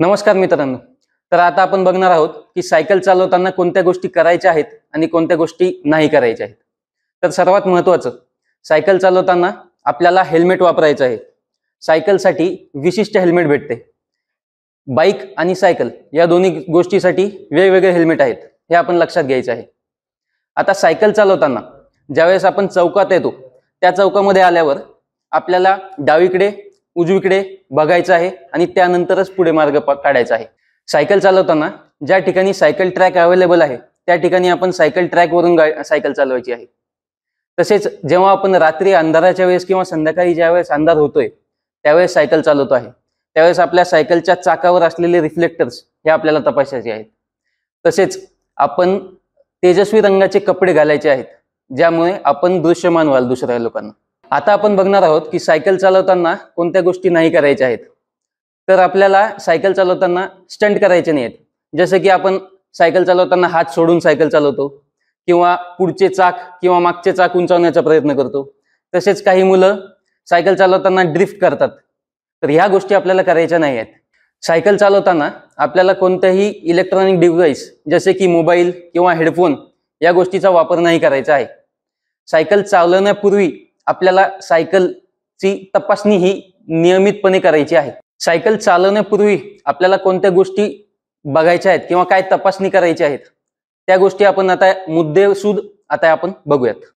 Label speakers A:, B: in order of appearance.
A: नमस्कार मित्रांनो तर आता आपण बघणार आहोत की सायकल चालवताना कोणत्या गोष्टी करायच्या आहेत आणि कोणत्या गोष्टी नाही करायच्या आहेत तर सर्वात महत्त्वाचं सायकल चालवताना आपल्याला हेल्मेट वापरायचं आहे सायकलसाठी विशिष्ट हेल्मेट भेटते बाईक आणि सायकल या दोन्ही गोष्टीसाठी वेगवेगळे हेल्मेट आहेत हे आपण लक्षात घ्यायचं आहे आता सायकल चालवताना ज्यावेळेस आपण चौकात येतो त्या चौकामध्ये आल्यावर आपल्याला डावीकडे उजवीकडे बघायचं आहे आणि त्यानंतरच पुढे मार्ग काढायचा आहे सायकल चालवताना ज्या ठिकाणी सायकल ट्रॅक अवेलेबल आहे त्या ठिकाणी आपण सायकल ट्रॅकवरून सायकल चालवायची आहे तसेच जेव्हा आपण रात्री अंधाराच्या वेळेस किंवा संध्याकाळी ज्या वेळेस अंधार होतोय त्यावेळेस सायकल चालवतो आहे त्यावेळेस आपल्या सायकलच्या चाकावर असलेले रिफ्लेक्टर्स हे आपल्याला तपासायचे आहेत तसेच आपण तेजस्वी रंगाचे कपडे घालायचे आहेत ज्यामुळे आपण दृश्यमान व्हाल दुसऱ्या लोकांना आता आपण बघणार आहोत की सायकल चालवताना कोणत्या गोष्टी नाही करायच्या आहेत तर आपल्याला सायकल चालवताना स्टंट करायचे नाही आहेत जसं की आपण सायकल चालवताना हात सोडून सायकल चालवतो किंवा पुढचे चाक किंवा मागचे चाक उंचावण्याचा प्रयत्न करतो तसेच काही मुलं सायकल चालवताना ड्रिफ्ट करतात तर ह्या गोष्टी आपल्याला करायच्या नाही आहेत सायकल चालवताना आपल्याला कोणत्याही इलेक्ट्रॉनिक डिव्हाइस जसे की मोबाईल किंवा हेडफोन या गोष्टीचा वापर नाही करायचा आहे सायकल चालवण्यापूर्वी आपल्याला सायकलची तपासणी ही नियमितपणे करायची आहे सायकल चालवण्यापूर्वी आपल्याला कोणत्या गोष्टी बघायच्या आहेत किंवा काय तपासणी करायची आहेत त्या गोष्टी आपण आता मुद्देसूद आता आपण बघूयात